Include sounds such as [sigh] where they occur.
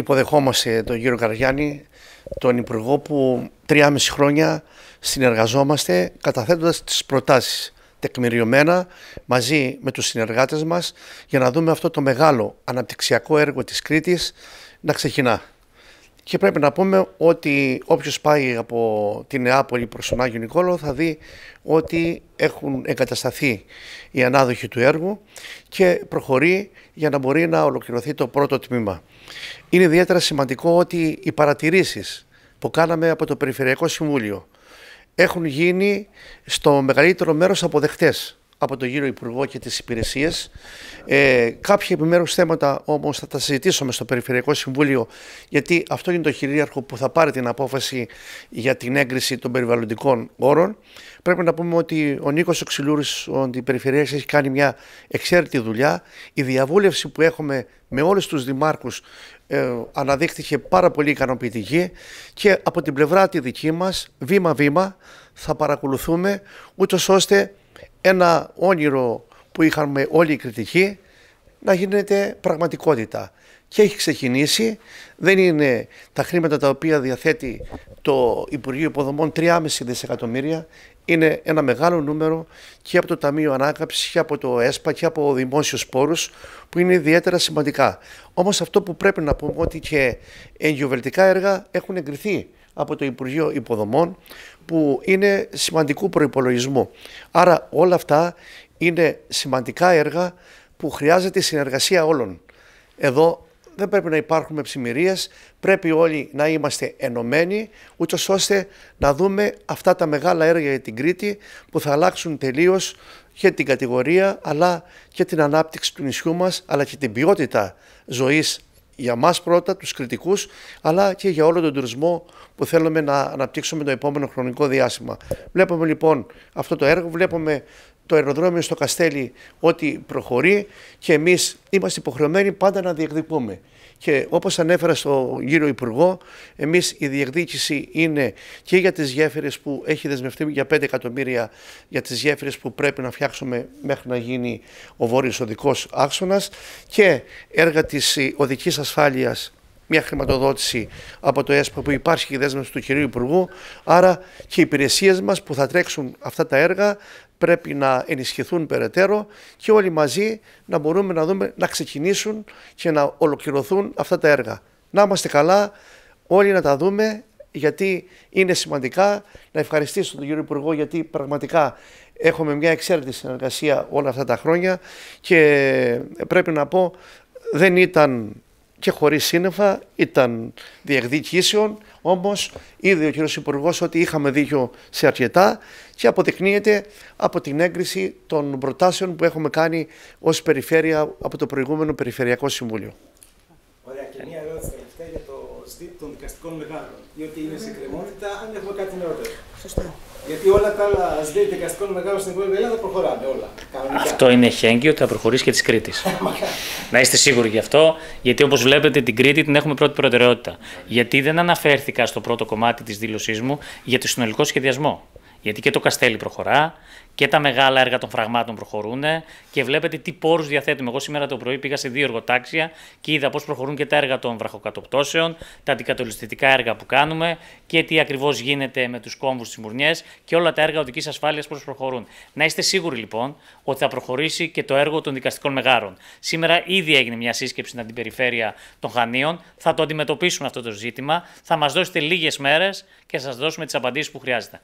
Υποδεχόμαστε τον κύριο Καραγιάννη, τον Υπουργό που τρία μισή χρόνια συνεργαζόμαστε καταθέτοντας τις προτάσεις τεκμηριωμένα μαζί με τους συνεργάτες μας για να δούμε αυτό το μεγάλο αναπτυξιακό έργο της Κρήτης να ξεκινά. Και πρέπει να πούμε ότι όποιος πάει από την Νεάπολη προς τον Άγιο Νικόλο θα δει ότι έχουν εγκατασταθεί οι ανάδοχοι του έργου και προχωρεί για να μπορεί να ολοκληρωθεί το πρώτο τμήμα. Είναι ιδιαίτερα σημαντικό ότι οι παρατηρήσεις που κάναμε από το Περιφερειακό Συμβούλιο έχουν γίνει στο μεγαλύτερο μέρος αποδεκτές από τον κύριο Υπουργό και τις υπηρεσίες. Ε, κάποια επιμέρους θέματα όμως θα τα συζητήσουμε στο Περιφερειακό Συμβούλιο γιατί αυτό είναι το χειρίαρχο που θα πάρει την απόφαση για την έγκριση των περιβαλλοντικών όρων. Πρέπει να πούμε ότι ο Νίκος Οξυλούρης, ο Αντιπεριφερειάρχης, έχει κάνει μια εξαίρετη δουλειά. Η διαβούλευση που έχουμε με όλους τους δημάρχους ε, αναδείχθηκε πάρα πολύ ικανοποιητική και από την πλευρά τη δική μας, βήμα-βήμα, θα παρακολουθούμε ούτως ώστε ένα όνειρο που είχαμε όλοι οι κριτικοί να γίνεται πραγματικότητα και έχει ξεκινήσει. Δεν είναι τα χρήματα τα οποία διαθέτει το Υπουργείο Υποδομών 3,5 δισεκατομμύρια. Είναι ένα μεγάλο νούμερο και από το Ταμείο Ανάκαμψης και από το ΕΣΠΑ και από δημόσιους πόρους που είναι ιδιαίτερα σημαντικά. Όμως αυτό που πρέπει να πούμε ότι και εγγυοβελτικά έργα έχουν εγκριθεί από το Υπουργείο Υποδομών που είναι σημαντικού προϋπολογισμού. Άρα όλα αυτά είναι σημαντικά έργα που χρειάζεται συνεργασία όλων. Εδώ δεν πρέπει να υπάρχουν ψημυρίε. Πρέπει όλοι να είμαστε ενωμένοι, ούτως ώστε να δούμε αυτά τα μεγάλα έργα για την Κρήτη που θα αλλάξουν τελείως και την κατηγορία, αλλά και την ανάπτυξη του νησιού μας, αλλά και την ποιότητα ζωής για μας πρώτα, τους κριτικούς, αλλά και για όλο τον τουρισμό που θέλουμε να αναπτύξουμε το επόμενο χρονικό διάστημα. Βλέπουμε λοιπόν αυτό το έργο, βλέπουμε το αεροδρόμιο στο Καστέλι ό,τι προχωρεί και εμείς είμαστε υποχρεωμένοι πάντα να διεκδικούμε. Και όπως ανέφερα στον κύριο Υπουργό, εμείς η διεκδίκηση είναι και για τις γέφυρες που έχει δεσμευτεί για 5 εκατομμύρια για τις γέφυρες που πρέπει να φτιάξουμε μέχρι να γίνει ο βόρειος οδικός άξονας και έργα της ε, οδικής ασφάλειας μια χρηματοδότηση από το ΕΣΠΑ που υπάρχει και η δέσμευση του κυρίου Υπουργού. Άρα και οι υπηρεσίες μας που θα τρέξουν αυτά τα έργα πρέπει να ενισχυθούν περαιτέρω και όλοι μαζί να μπορούμε να δούμε να ξεκινήσουν και να ολοκληρωθούν αυτά τα έργα. Να είμαστε καλά, όλοι να τα δούμε γιατί είναι σημαντικά. Να ευχαριστήσω τον κύριο Υπουργό γιατί πραγματικά έχουμε μια εξαίρετη συνεργασία όλα αυτά τα χρόνια και πρέπει να πω δεν ήταν και χωρίς σύννεφα, ήταν διεκδικήσεων. Όμως είδε ο κ. Υπουργός ότι είχαμε δίκιο σε αρκετά και αποδεικνύεται από την έγκριση των προτάσεων που έχουμε κάνει ως περιφέρεια από το προηγούμενο Περιφερειακό Συμβούλιο. Ωραία, και μία ερώτηση για το των φυσικών μεγάλων. Διότι είναι σε κρεμότητα, αν έχουμε κάτι νεότερο. Σωστά. Γιατί όλα τα άλλα ΑΣΔΕ δικαστικών μεγάλων στην Ευρώπη Ελλάδα προχωράνε όλα. Κανονικά. Αυτό είναι χέγγιο ότι θα προχωρήσει και της Κρήτης. [laughs] να είστε σίγουροι γι' αυτό, γιατί όπως βλέπετε την Κρήτη την έχουμε πρώτη προτεραιότητα. Γιατί δεν αναφέρθηκα στο πρώτο κομμάτι της δήλωσής μου για το συνολικό σχεδιασμό. Γιατί και το Καστέλι προχωρά και τα μεγάλα έργα των φραγμάτων προχωρούν και βλέπετε τι πόρους διαθέτουμε. Εγώ σήμερα το πρωί πήγα σε δύο εργοτάξια και είδα πώς προχωρούν και τα έργα των βραχοκατοπτώσεων, τα αντικατολιστικά έργα που κάνουμε και τι ακριβώς γίνεται με τους κόμβους της Μουρνιές και όλα τα έργα οδικής ασφάλειας πώς προχωρούν. Να είστε σίγουροι λοιπόν ότι θα προχωρήσει και το έργο των δικαστικών μεγάρων. Σήμερα ήδη έγινε μια σύσκεψη στην αντιπεριφέρεια των Χανίων. Θα το αντιμετωπίσουν αυτό το ζήτημα. Θα μας δώσετε λίγες μέρες και σας δώσουμε τις απαντήσεις που χρειάζεται.